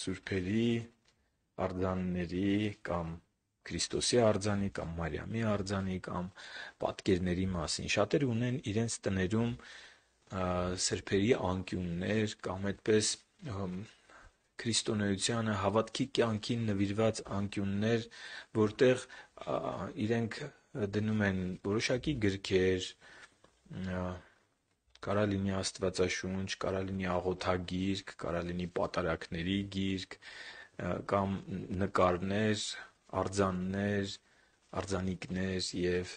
սուրբերի, արձանների կամ Քրիստոսի արձանի կամ Մարիամի արձանի կամ պատկերների մասին։ Շատերը ունեն իրենց տներում սրբերի անկյուններ կամ այդպես քրիստոնեությանը հավատքի կյանքին նվիրված անկյուններ, որտեղ իրենք դնում են որոշակի գրքեր, Կարա լինի Աստվածաշունչ, կարա լինի աղոթագիրք, կարա լինի պատարագների գիրք կամ նկարներ, արձաններ, արձանիկներ և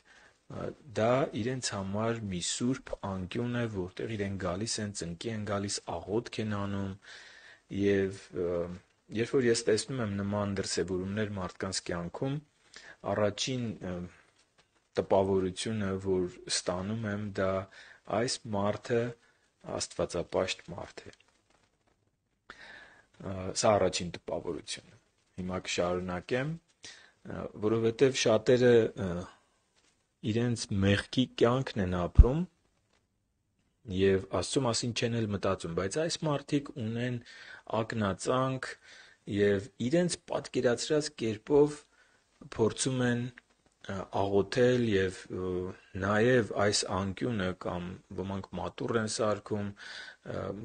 դա իրենց համար մի սուրբ անկյուն է, որտեղ իրեն գալիս են, ծնկի են գալիս, աղոթք են անում։ Եվ երբ որ ես տեսնում եմ նման դրսևորումներ մարդկանց կյանքում, առաջին տպավորությունը, որ ստանում եմ, դա այս մարդը աստվածապաշտ մարդ է։ Սա առաջին տպավորությունը։ Հիմա կշարունակեմ, որովհետև շատերը իրենց մեղքի կյանքն են ապրում եւ Աստծո մասին չեն էլ մտածում, բայց այս մարդիկ ունեն ակնածանք եւ իրենց պատկերացրած կերպով փորձում են աղոթել և նաև այս անկյունը կամ ոմանք մատուռ են սարքում,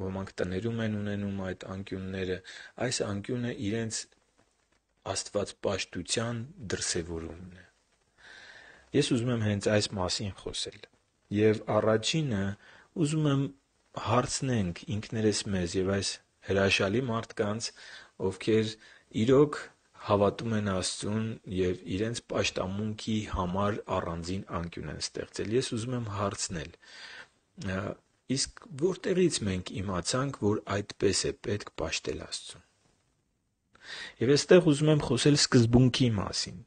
ոմանք տներում են ունենում այդ անկյունները, այս անկյունը իրենց աստվածպաշտության դրսևորումն է։ Ես ուզում եմ հենց այս մասին խոսել։ Եվ առաջինը ուզում եմ հարցնենք ինքներս մեզ և այս հրաշալի մարդկանց, ովքեր իրոք հավատում են Աստծուն և իրենց պաշտամունքի համար առանձին անկյուն են ստեղծել։ Ես ուզում եմ հարցնել. իսկ որտեղի՞ց մենք իմացանք, որ այդպես է պետք պաշտել Աստծուն։ Եվ էստեղ ուզում եմ խոսել սկզբունքի մասին։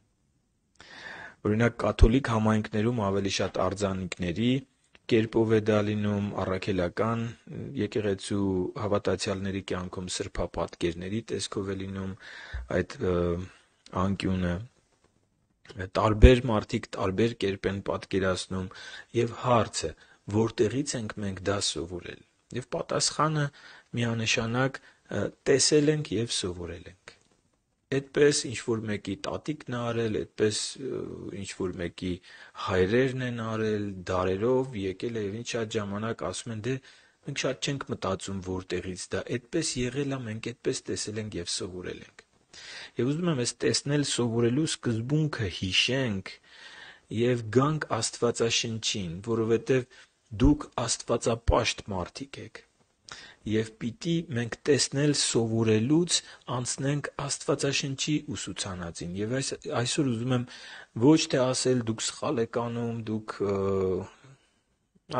Օրինակ, կաթոլիկ համայնքներում ավելի շատ արձանիկների, կերպով է դա լինում առաքելական եկեղեցու հավատացյալների կյանքում սրբապատկերների տեսքով է լինում այդ անկյունը։ Տարբեր մարդիկ տարբեր կերպ են պատկերացնում։ Եվ հարցը՝ որտեղի՞ց ենք մենք դա սովորել։ Եվ պատասխանը միանշանակ՝ տեսել ենք և սովորել ենք այդպես ինչ որ մեկի տատիկն է արել, այդպես ինչ որ մեկի հայրերն են արել, դարերով եկել է եւ ինչ շատ ժամանակ ասում են՝ դե մենք շատ չենք մտածում որտեղից դա, այդպես եղել է, մենք այդպես տեսել ենք եւ սովորել ենք։ Եվ ուզում եմ այս տեսնել սովորելու սկզբունքը հիշենք եւ գանք Աստվածաշնչին, որովհետեւ դուք աստվածապաշտ մարդիկ եք և պիտի մենք տեսնել սովորելուց անցնենք Աստվածաշնչի ուսուցանածին։ Եվ այսօր ուզում եմ ոչ թե ասել՝ դուք սխալ եք անում, դուք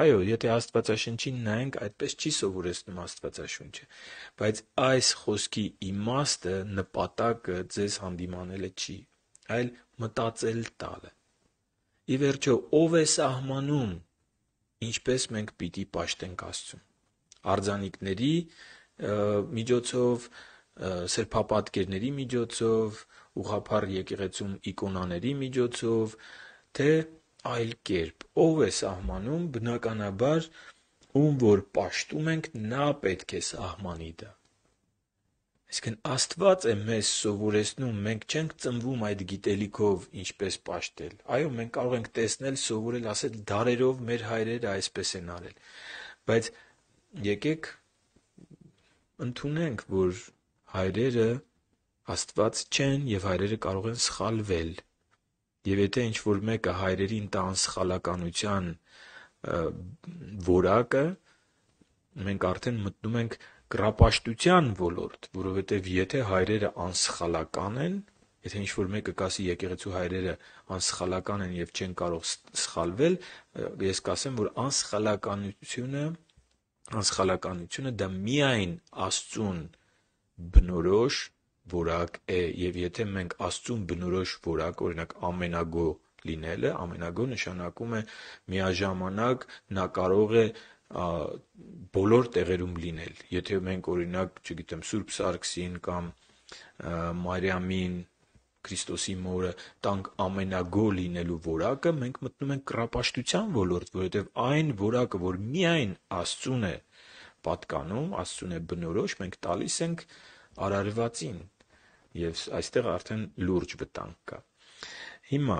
Այո, եթե Աստվածաշնչին նայենք, այդպես չի սովորեցնում Աստվածաշունչը։ Բայց այս խոսքի իմաստը, նպատակը ձեզ հանդիմանելը չի, այլ մտածել տալը։ Ի վերջո, ո՞վ է սահմանում, ինչպես մենք պիտի պաշտենք Աստծուն արձանիկների միջոցով, սրբապատկերների միջոցով, ուղղափառ եկեղեցում իկոնաների միջոցով, թե այլ կերպ։ Ո՞վ է սահմանում։ Բնականաբար, ում որ պաշտում ենք, նա պետք է սահմանի դա։ Այսինքն Աստված է մեզ սովորեցնում։ Մենք չենք ծնվում այդ գիտելիքով՝ ինչպես պաշտել։ Այո, մենք կարող ենք տեսնել, սովորել, ասել՝ «Դարերով մեր հայրերը այսպես են արել»։ Բայց եկեք ընդունենք, որ հայրերը Աստված չեն և հայրերը կարող են սխալվել։ Եվ եթե ինչ-որ մեկը հայրերին տա անսխալականության որակը, մենք արդեն մտնում ենք կռապաշտության ոլորտ, որովհետև եթե հայրերը անսխալական են, եթե ինչ-որ մեկը կասի եկեղեցու հայրերը անսխալական են և չեն կարող սխալվել, ես կասեմ, որ անսխալականությունը Անսխալականությունը դա միայն Աստծուն բնորոշ որակ է, և եթե մենք Աստծուն բնորոշ որակ, օրինակ՝ ամենագո լինելը, ամենագո նշանակում է միաժամանակ Նա կարող է բոլոր տեղերում լինել։ Եթե մենք, օրինակ, Սուրբ Սարգսին կամ Մարիամին Քրիստոսի մորը տանք ամենագոհ լինելու որակը, մենք մտնում ենք կռապաշտության ոլորտ, որովհետև այն որակը, որ միայն Աստծուն է պատկանում, Աստծուն է բնորոշ, մենք տալիս ենք արարվածին։ Եվ այստեղ արդեն լուրջ վտանգ կա։ Հիմա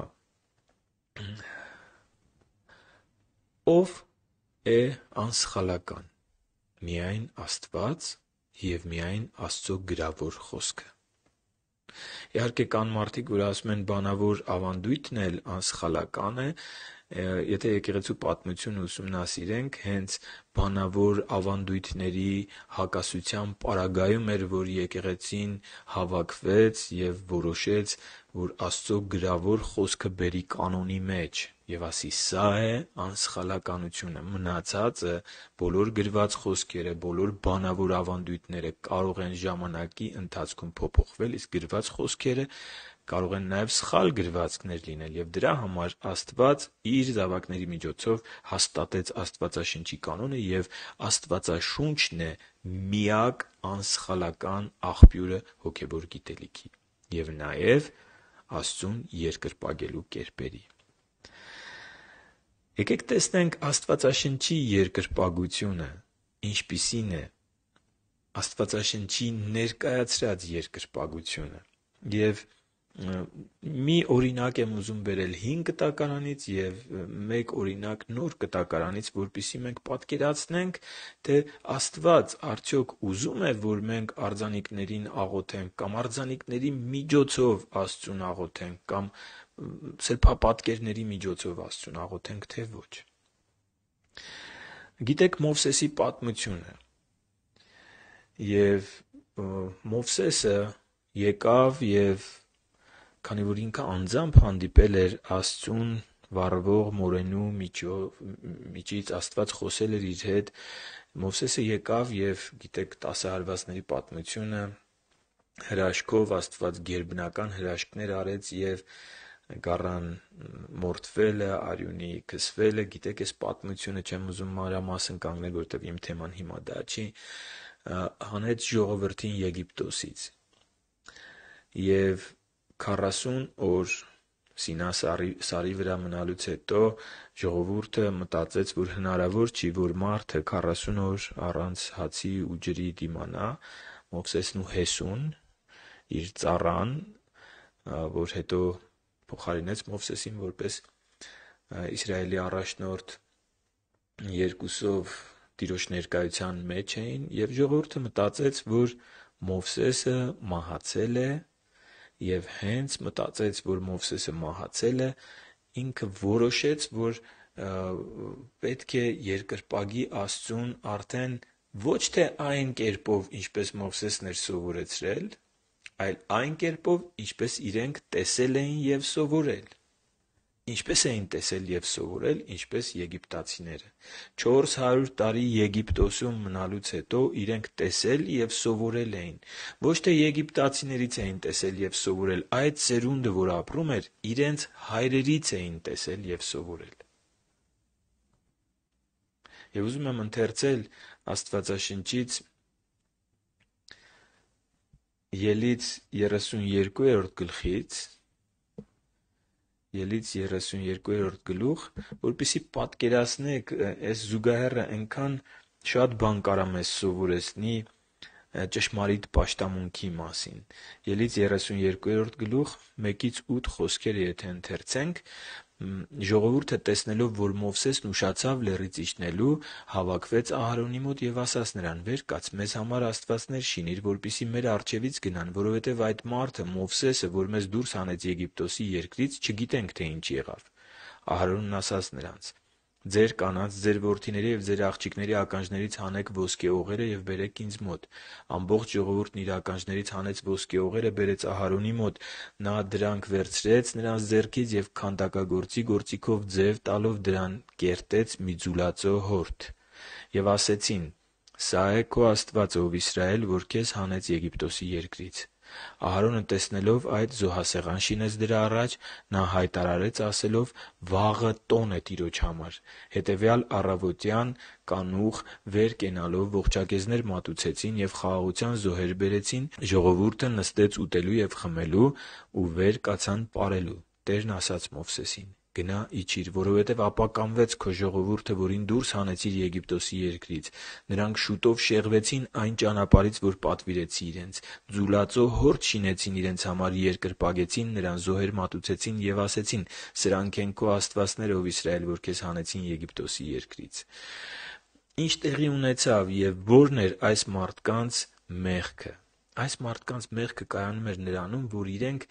ո՞վ է անսխալական։ Միայն Աստված և միայն Աստծո գրավոր Խոսքը։ Իհարկե, կան մարդիկ, որ ասում են բանավոր ավանդույթն էլ անսխալական է։ Եթե եկեղեցու պատմությունը ուսումնասիրենք, հենց բանավոր ավանդույթների հակասության պարագայում էր, որ եկեղեցին հավաքվեց և որոշեց, որ Աստծո գրավոր Խոսքը բերի կանոնի մեջ և ասի՝ սա՛ է անսխալականությունը։ Մնացածը՝ բոլոր գրված խոսքերը, բոլոր բանավոր ավանդույթները կարող են ժամանակի ընթացքում փոփոխվել, իսկ գրված խոսքերը կարող են նաև սխալ գրվածքներ լինել։ Եվ դրա համար Աստված Իր զավակների միջոցով հաստատեց Աստվածաշնչի կանոնը, և Աստվածաշունչն է միակ անսխալական աղբյուրը հոգևոր գիտելիքի և նաև Աստծուն երկրպագելու կերպերի։ Եկե՛ք տեսնենք Աստվածաշնչի երկրպագությունը ինչպիսի՞ն է Աստվածաշնչի ներկայացրած երկրպագությունը։ Եվ Մի օրինակ եմ ուզում բերել Հին Կտակարանից և մեկ օրինակ Նոր Կտակարանից, որպեսզի մենք պատկերացնենք, թե Աստված արդյոք ուզո՞ւմ է, որ մենք արձանիկներին աղոթենք կամ արձանիկների միջոցով Աստծուն աղոթենք կամ սրբապատկերների միջոցով Աստծուն աղոթենք, թե ոչ։ Գիտեք Մովսեսի պատմությունը։ Եվ Մովսեսը եկավ և քանի որ ինքը անձամբ հանդիպել էր Աստծուն վառվող մորենու միջից Աստված խոսել էր իր հետ։ Մովսեսը եկավ և գիտեք տասահարվածների պատմությունը հրաշքով Աստված գերբնական հրաշքներ արեց և գառան մորթվելը, արյունի քսվելը։ Գիտեք այս պատմությունը, չեմ ուզում մանրամասն կանգնել, որովհետև իմ թեման հիմա դա չի։ Հանեց ժողովրդին Եգիպտոսից։ Եվ Քառասուն օր Սինա սարի վրա մնալուց հետո ժողովուրդը մտածեց, որ հնարավոր չի, որ մարդը քառասուն օր առանց հացի ու ջրի դիմանա Մովսեսն ու Հեսուն՝ իր ծառան, որ հետո փոխարինեց Մովսեսին որպես Իսրայելի առաջնորդ, երկուսով Տիրոջ ներկայության մեջ էին, և ժողովուրդը մտածեց, որ Մովսեսը մահացել է Եվ հենց մտածեց, որ Մովսեսը մահացել է, ինքը որոշեց, որ պետք է երկրպագի Աստծուն արդեն ոչ թե այն կերպով, ինչպես Մովսեսն էր սովորեցրել, այլ այն կերպով, ինչպես իրենք տեսել էին և սովորել։ Ինչպե՞ս էին տեսել և սովորել, ինչպես եգիպտացիները։ Չորս հարյուր տարի Եգիպտոսում մնալուց հետո իրենք տեսել և սովորել էին։ Ոչ թե եգիպտացիներից էին տեսել և սովորել, այդ սերունդը, որ ապրում էր, իրենց հայրերից էին տեսել և սովորել։ Եվ ուզում եմ ընթերցել Աստվածաշնչից Ելից 32-րդ գլխից ելից 32-րդ գլուխ, որպեսզի պատկերացնեք այս զուգահեռը այնքան շատ բան կարա մեզ սովորեցնի ճշմարիտ պաշտամունքի մասին։ Ելից 32-րդ գլուխ 1-8 խոսքերը ընթերցե՛նք, Ժողովուրդը, տեսնելով, որ Մովսեսն ուշացավ լեռից իջնելու, հավաքվեց Ահարոնի մոտ և ասաց նրան. «Վեր կաց, մեզ համար աստվածներ շինիր, որպեսզի մեր առջևից գնան, որովհետև այդ մարդը՝ Մովսեսը, որ մեզ դուրս հանեց Եգիպտոսի երկրից, չգիտենք, թե ինչ եղավ»։ Ահարոնն ասաց նրանց. Ձեր կանանց, ձեր որդիների և ձեր աղջիկների ականջներից հանեք ոսկե օղերը և բերեք ինձ մոտ։ Ամբողջ ժողովուրդն իր ականջներից հանեց ոսկե օղերը, բերեց Ահարոնի մոտ։ Նա դրանք վերցրեց նրանց ձեռքից և քանդակագործի գործիքով ձև տալով դրան կերտեց մի ձուլածո հորդ։ Եվ ասեցին. «Սա է քո Աստվածը, ով Իսրայել, որ քեզ հանեց Եգիպտոսի երկրից»։ Ահարոնը տեսնելով այդ՝ զոհասեղան շինեց դրա առաջ։ Նա հայտարարեց, ասելով. «Վաղը տոն է Տիրոջ համար»։ Հետևյալ առավոտյան կանուխ, վեր կենալով, ողջակեզներ մատուցեցին և խաղաղության զոհեր բերեցին, ժողովուրդը նստեց ուտելու և խմելու ու վեր կացան պարելու։ Տերն ասաց Մովսեսին. Գնա՛ իջիր, որովհետև ապականվեց քո ժողովուրդը, որին դուրս հանեցիր Եգիպտոսի երկրից։ Նրանք շուտով շեղվեցին այն ճանապարհից, որ պատվիրեցի իրենց։ Ձուլածո հորդ շինեցին իրենց համար, երկրպագեցին նրան, զոհեր մատուցեցին և ասեցին. «Սրանք են քո աստվածները, ո՛վ Իսրայել, որ քեզ հանեցին Եգիպտոսի երկրից»։ Ի՞նչ տեղի ունեցավ և ո՞րն էր այս մարդկանց մեղքը։ Այս մարդկանց մեղքը կայանում էր նրանում, որ իրենք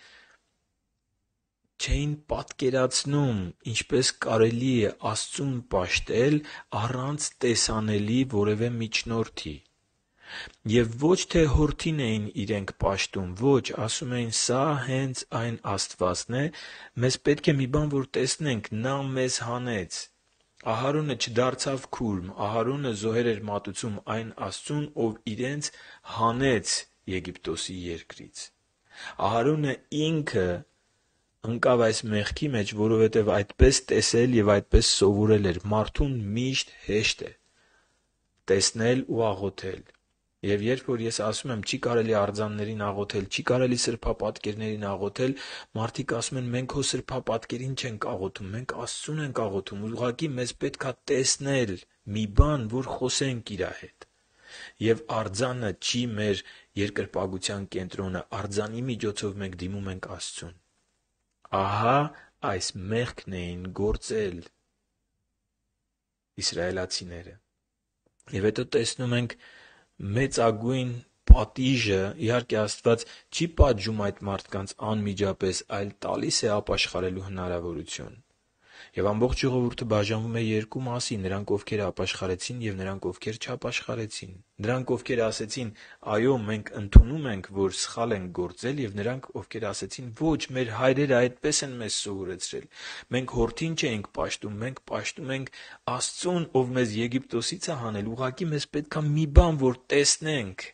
չէին պատկերացնում՝ ինչպես կարելի է Աստծուն պաշտել առանց տեսանելի որևէ միջնորդի։ Եվ ոչ թե Հորդին էին իրենք պաշտում։ Ոչ, ասում էին՝ սա հենց այն Աստվածն է, մեզ պետք է մի բան որ տեսնենք, Նա մեզ հանեց։ Ահարոնը չդարձավ քուրմ։ Ահարոնը զոհեր էր մատուցում այն Աստծուն, Ով իրենց հանեց Եգիպտոսի երկրից։ Ահարոնը ինքը ընկավ այս մեղքի մեջ, որովհետև այդպես տեսել և այդպես սովորել էր։ Մարդուն միշտ հեշտ է տեսնել ու աղոթել։ Եվ երբ որ ես ասում եմ՝ չի կարելի արձաններին աղոթել, չի կարելի սրբապատկերներին աղոթել, մարդիկ ասում են՝ մենք հո սրբապատկերին չենք աղոթում, մենք Աստծուն ենք աղոթում։ Ուղղակի մեզ պետք է տեսնել մի բան, որ խոսենք Իր հետ։ Եվ արձանը չի մեր երկրպագության կենտրոնը։ Արձանի միջոցով մենք դիմում ենք Աստծուն ահա այս մեղքն էին գործել իսրայելացիները։ Եվ հետո տեսնում ենք մեծագույն պատիժը։ Իհարկե, Աստված չի պատժում այդ մարդկանց անմիջապես, այլ տալիս է ապաշխարելու հնարավորություն։ Եվ ամբողջ ժողովուրդը բաժանվում է երկու մասի՝ նրանք, ովքեր ապաշխարեցին, և նրանք, ովքեր չապաշխարեցին։ Նրանք, ովքեր ասեցին. «Այո՛, մենք ընդունում ենք, որ սխալ ենք գործել», և նրանք, ովքեր ասեցին. «Ոչ՛, մեր հայրերը այդպես են մեզ սովորեցրել։ Մենք Հորդին չէինք պաշտում, մենք պաշտում ենք Աստծուն, Ով մեզ Եգիպտոսից է հանել։ Ուղղակի մեզ պետք է մի բան, որ տեսնենք»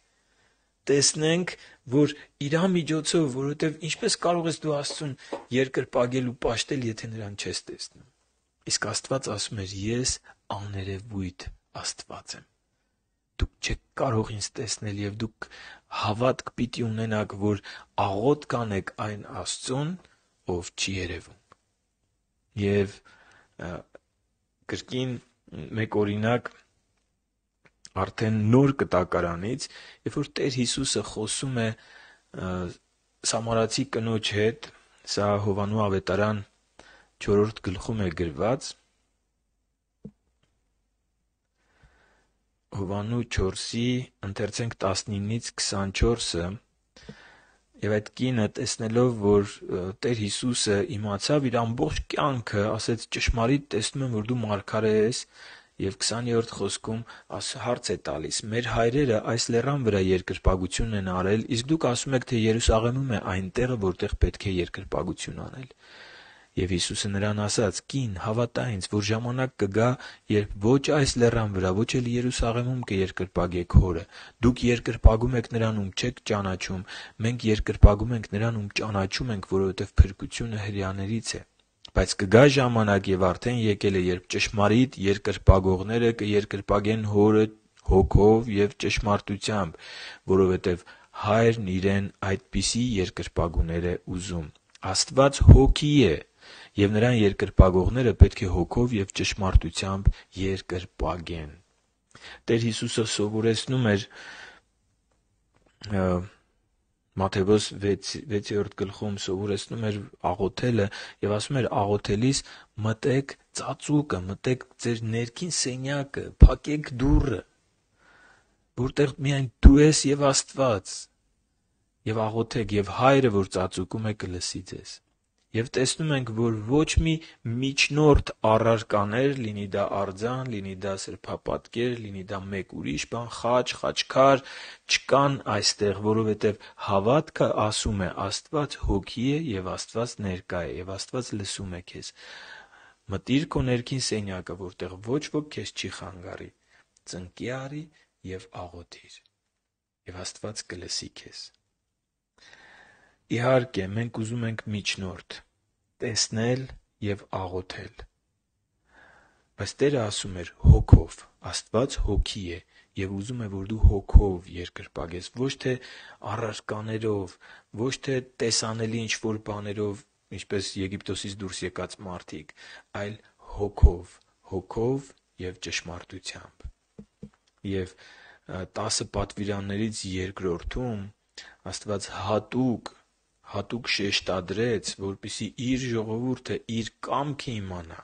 տեսնենք, որ իրա միջոցով, որովհետև ինչպե՞ս կարող ես դու Աստծուն երկրպագել ու պաշտել, եթե Նրան չես տեսնում։ Իսկ Աստված ասում էր. «Ես աներևույթ Աստված եմ»։ Դուք չեք կարող Ինձ տեսնել և դուք հավատք պիտի ունենաք, որ աղոտ կանեք այն Աստծուն, Ով չի երևում։ Եվ կրկին մեկ օրինակ արդեն Նոր Կտակարանից, երբ որ Տեր Հիսուսը խոսում է սամարացի կնոջ հետ (սա Հովհաննես ավետարան 4-րդ գլխում է գրված, Հովհաննես 4․19-24): «Եվ այդ կինը, տեսնելով, որ Տեր Հիսուսը իմացավ, իր ամբողջ կյանքը ասեց. «Ճշմարիտ տեսնում եմ, որ դու Մարգարե ես, Եվ քսաներորդ խոսքում հարց է տալիս. «Մեր հայրերը այս լեռան վրա երկրպագություն են արել, իսկ դուք ասում եք, թե Երուսաղեմում է այն տեղը, որտեղ պետք է երկրպագություն անել»։ Եվ Հիսուսը նրան ասաց. «Կին, հավատա ինձ, որ ժամանակ կգա, երբ ոչ այս լեռան վրա, ոչ էլ Երուսաղեմում կերկրպագեք Հորը։ Դուք երկրպագում եք Նրան, Ում չեք ճանաչում։ Մենք երկրպագում ենք Նրան, Ում ճանաչում ենք, որովհետև փրկությունը հրեաներից է»։ Բայց կգա ժամանակ (և արդեն եկել է), երբ ճշմարիտ երկրպագողները կերկրպագեն Հորը Հոգով և ճշմարտությամբ, որովհետև Հայրն Իրեն այդպիսի երկրպագուներ է ուզում։ Աստված Հոգի է, և Նրան երկրպագողները պետք է Հոգով և ճշմարտությամբ երկրպագեն։ Տեր Հիսուսը սովորեցնում էր Մատթեոս 6-րդ գլխում սովորեցնում էր աղոթելը և ասում էր. «Աղոթելիս մտե՛ք ծածուկը, մտե՛ք ձեր ներքին սենյակը, փակե՛ք դուռը, որտեղ միայն Դու ես և Աստված, և աղոթեք, և Հայրը, որ ծածուկում է, կլսի ձեզ» և տեսնում ենք, որ ոչ մի միջնորդ առարկաներ, լինի դա արձան, լինի դա սրբապատկեր, լինի դա մեկ ուրիշ բան՝ խաչ, խաչքար, չկան այստեղ, որովհետև հավատքը ասում է. Աստված Հոգի է, և Աստված ներկա է, և Աստված լսում է քեզ։ Մտի՛ր քո ներքին սենյակը, որտեղ ոչ ոք քեզ չի խանգարի։ Ծնկի արի և աղոթի՛ր։ Եվ Աստված կլսի քեզ։ Իհարկե, մենք ուզում ենք միջնորդ տեսնել և աղոթել։ Բայց Տերը ասում էր՝ Հոգով։ Աստված Հոգի է և ուզում է, որ դու Հոգով երկրպագես, ոչ թե առարկաներով, ոչ թե տեսանելի ինչ-որ բաներով, ինչպես Եգիպտոսից դուրս եկած մարդիկ, այլ Հոգով՝ Հոգով և ճշմարտությամբ։ Եվ Տասը պատվիրաններից երկրորդում Աստված հատուկ հատուկ շեշտադրեց, որպեսզի Իր ժողովուրդը Իր կամքը իմանա։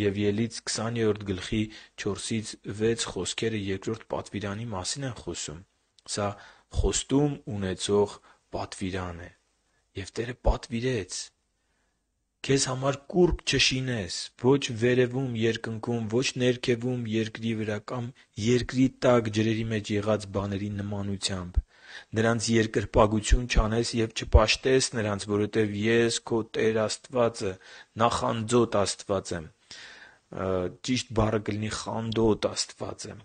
Եվիելից 20.4-6 խոսքերը երկրորդ պատվիրանի մասին են խոսում։ Սա խոստում ունեցող պատվիրան է։ Եվ Տերը պատվիրեց. «Քեզ համար կուռք չշինես. ոչ վերևում երկնքում, ոչ ներքևում երկրի վրա կամ երկրի տակ ջրերի մեջ եղած բաների նմանությամբ, Նրանց երկրպագություն չանես և չպաշտես նրանց, որովհետև Ես քո Տեր Աստվածը նախանձոտ Աստված եմ (ճիշտ բառը կլինի խանդոտ Աստված եմ),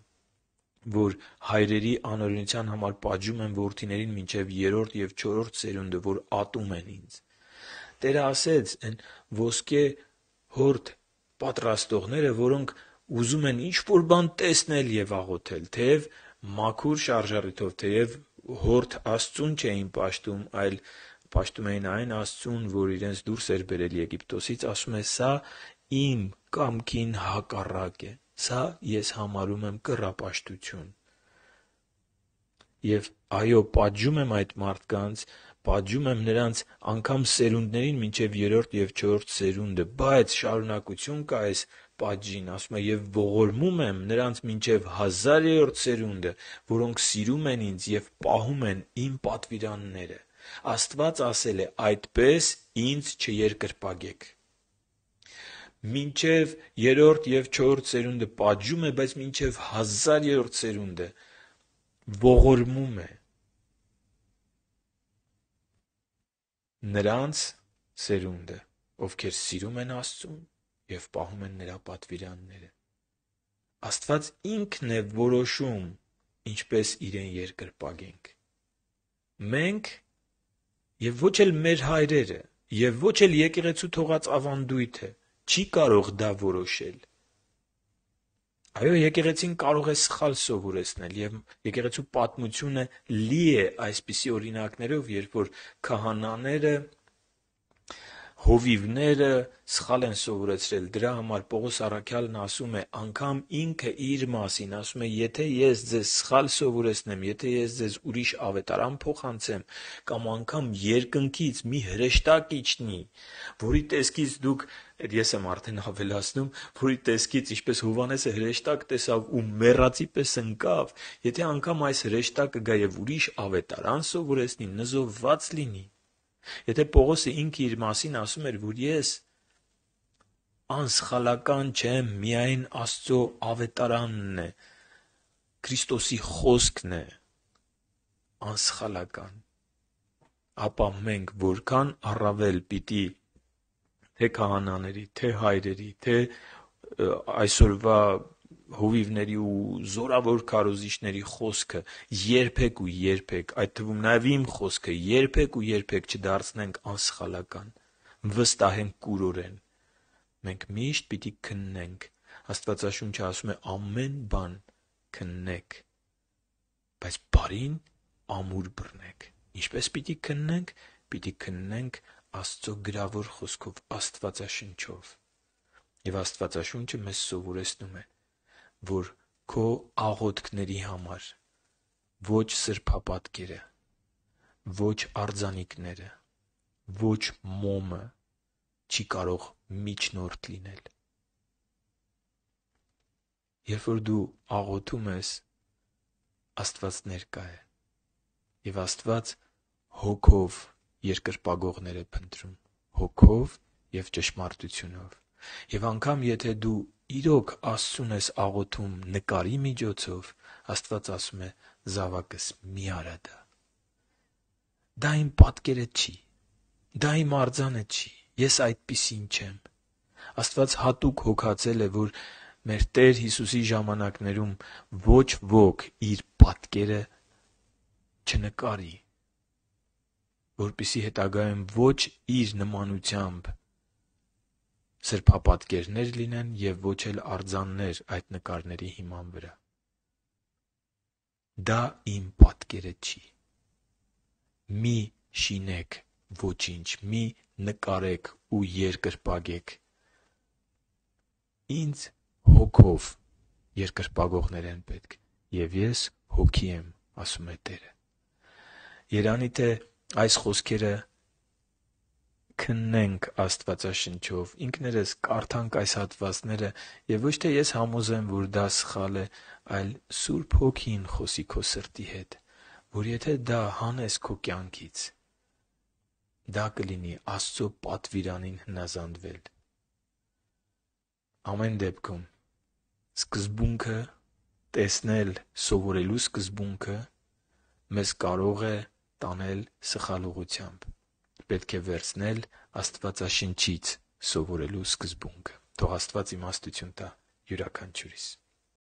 որ հայրերի անօրենության համար պատժում եմ որդիներին մինչև երրորդ և չորրորդ սերունդը, որ ատում են Ինձ։ Տերը ասեց. «Ոսկե հորդ պատրաստողները, որոնք ուզում են ինչ-որ բան տեսնել և աղոթել, թեև մաքուր շարժառիթով, թեև հորդ Աստծուն չէին պաշտում, այլ պաշտում էին այն Աստծուն, որ իրենց դուրս էր բերել Եգիպտոսից, ասում է՝ «Սա իմ կամքին հակառակ է, սա ես համարում եմ կռապաշտություն»։ Եվ այո, պատժում եմ այդ մարդկանց, պատժում եմ նրանց անգամ սերունդներին մինչև երրորդ և չորրորդ սերունդը։ Բայց շարունակություն կա այս պատժին, ասում է, և ողորմում եմ նրանց մինչև հազարերորդ սերունդը, որոնք սիրում են ինձ և պահում են իմ պատվիրանները։ Աստված ասել է. «Այդպես ինձ չերկրպագեք»։ Մինչև երրորդ և չորրորդ սերունդը պատժում է, բայց մինչև հազարերորդ սերունդը ողորմում է նրանց սերունդը, ովքեր սիրում են Աստծուն և պահում են նրա պատվիրանները։ Աստված Ինքն է որոշում, ինչպես Իրեն երկրպագենք։ Մենք և ոչ էլ մեր հայրերը, և ոչ էլ եկեղեցու թողած ավանդույթը չի կարող դա որոշել։ Այո, եկեղեցին կարող է սխալ սովորեցնել, և եկեղեցու պատմությունը լի է այսպիսի օրինակներով, երբ որ քահանաները հովիվները սխալ են սովորեցրել։ Դրա համար Պողոս առաքյալն ասում է. «Անգամ ինքը իր մասին ասում է. «Եթե ես ձեզ սխալ սովորեցնեմ, եթե ես ձեզ ուրիշ ավետարան փոխանցեմ կամ անգամ երկնքից մի հրեշտակ իջնի, որի տեսքից դուք (ես եմ արդեն ավելացնում), որի տեսքից, ինչպես Հովհաննեսը հրեշտակ տեսավ ու մեռածի պես ընկավ, եթե անգամ այս հրեշտակը գա և ուրիշ ավետարան սովորեցնի, նզովված լինի»։ Եթե Պողոսը ինքը իր մասին ասում էր, որ ես անսխալական չեմ, միայն Աստծո ավետարանն է, Քրիստոսի խոսքն է, անսխալական, ապա մենք որքան առավել պիտի թե քահանաների, թե հայրերի, թե այսօրվա հովիվների ու զորավոր քարոզիչների խոսքը երբեք ու երբեք, այդ թվում նաև իմ խոսքը երբեք ու երբեք չդարձնենք անսխալական։ Վստահենք կուրորեն։ Մենք միշտ պիտի քննենք։ Աստվածաշունչը ասում է ամեն բան քննեք։ Բայց բարին ամուր բռնեք։ Ինչպե՞ս պիտի քննենք։ Պիտի քննենք Աստծո գրավոր խոսքով, Աստվածաշնչով։ Եվ Աստվածաշունչը մեզ սովորեցնում է, որ քո աղոթքների համար ո՛չ սրբապատկերը, ո՛չ արձանիկները, ո՛չ մոմը չի կարող միջնորդ լինել։ Երբ որ դու աղոթում ես, Աստված ներկա է, և Աստված Հոգով երկրպագողներ է փնտրում՝ Հոգով և ճշմարտությունով։ Եվ անգամ եթե դու իրոք Աստծուն ես աղոթում նկարի միջոցով, Աստված ասում է. «Զավակս, մի՛ արա դա»։ Դա իմ պատկերը չի։ Դա իմ արձանը չի։ Ես այդպիսին չեմ։ Աստված հատուկ հոգացել է, որ մեր Տեր Հիսուսի ժամանակներում ոչ ոք իր պատկերը չնկարի, որպեսզի հետագայում ոչ իր նմանությամբ սրբապատկերներ լինեն և ոչ էլ արձաններ այդ նկարների հիման վրա։ Դա իմ պատկերը չի։ Մի՛ շինեք ոչինչ, մի՛ նկարեք ու երկրպագեք։ Ինձ Հոգով երկրպագողներ են պետք, և Ես Հոգի եմ,- ասում է Տերը» (Երանի թե այս խոսքերը քննենք Աստվածաշնչով, ինքներս կարդանք այս հատվածները և ոչ թե ես համոզեմ, որ դա սխալ է, այլ Սուրբ Հոգին խոսի քո սրտի հետ, որ եթե դա հանես քո կյանքից, դա կլինի Աստծո պատվիրանին հնազանդվել։ Ամեն դեպքում, սկզբունքը՝ տեսնել սովորելու սկզբունքը, մեզ կարող է տանել սխալ ուղղությամբ պետք է վերցնել Աստվածաշնչից սովորելու սկզբունքը։ Թող Աստված իմաստություն տա յուրաքանչյուրիս։